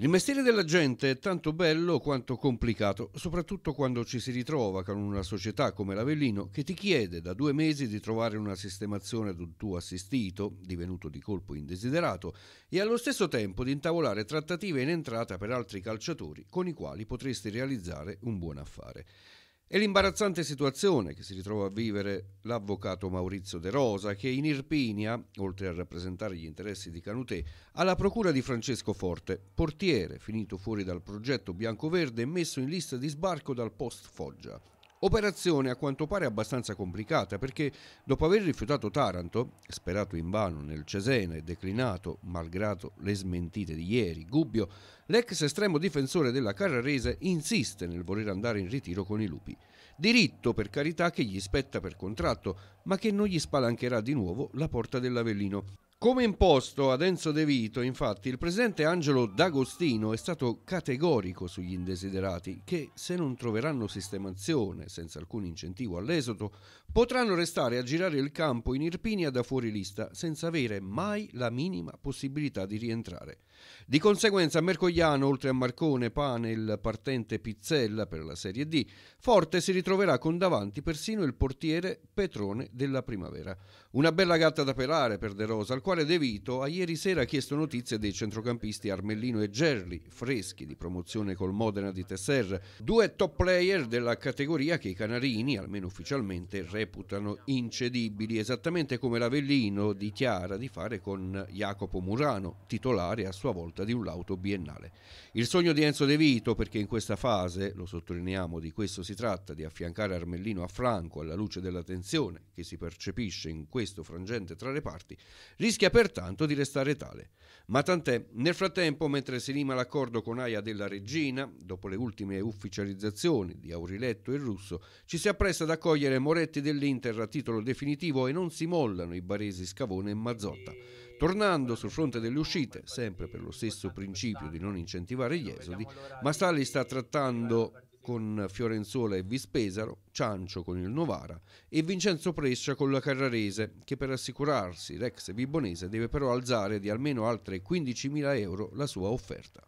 Il mestiere dell'agente è tanto bello quanto complicato, soprattutto quando ci si ritrova con una società come l'Avellino che ti chiede da due mesi di trovare una sistemazione ad un tuo assistito, divenuto di colpo indesiderato, e allo stesso tempo di intavolare trattative in entrata per altri calciatori con i quali potresti realizzare un buon affare. È l'imbarazzante situazione che si ritrova a vivere l'avvocato Maurizio De Rosa, che in Irpinia, oltre a rappresentare gli interessi di Canutè, ha la procura di Francesco Forte, portiere finito fuori dal progetto bianco-verde e messo in lista di sbarco dal post Foggia. Operazione a quanto pare abbastanza complicata perché dopo aver rifiutato Taranto, sperato invano nel Cesena e declinato, malgrado le smentite di ieri, Gubbio, l'ex estremo difensore della Carrarese insiste nel voler andare in ritiro con i lupi. Diritto per carità che gli spetta per contratto, ma che non gli spalancherà di nuovo la porta dell'Avellino. Come imposto ad Enzo De Vito, infatti, il presidente Angelo D'Agostino è stato categorico sugli indesiderati che, se non troveranno sistemazione senza alcun incentivo all'esodo, potranno restare a girare il campo in Irpinia da fuori lista senza avere mai la minima possibilità di rientrare. Di conseguenza, a Mercogliano, oltre a Marcone, Pane, il partente Pizzella per la Serie D, Forte si ritroverà con davanti persino il portiere Petrone della Primavera. Una bella gatta da pelare per De Rosa, al quale De Vito ha ieri sera chiesto notizie dei centrocampisti Armellino e Gerli, freschi di promozione col Modena di Tesser, due top player della categoria che i canarini, almeno ufficialmente, reputano incedibili, esattamente come l'Avellino dichiara di fare con Jacopo Murano, titolare a sua volta di un lauto biennale. Il sogno di Enzo De Vito, perché in questa fase, lo sottolineiamo, di questo si tratta, di affiancare Armellino a Franco alla luce della tensione che si percepisce in questo frangente tra le parti, rischia rischia pertanto di restare tale. Ma tant'è, nel frattempo, mentre si rima l'accordo con Aia della Regina, dopo le ultime ufficializzazioni di Auriletto e Russo, ci si appresta ad accogliere Moretti dell'Inter a titolo definitivo e non si mollano i baresi Scavone e Mazzotta. Tornando sul fronte delle uscite, sempre per lo stesso principio di non incentivare gli esodi, Mastali sta trattando con Fiorenzuola e Vispesaro, Ciancio con il Novara e Vincenzo Prescia con la Carrarese, che per assicurarsi l'ex Vibonese deve però alzare di almeno altre 15.000 euro la sua offerta.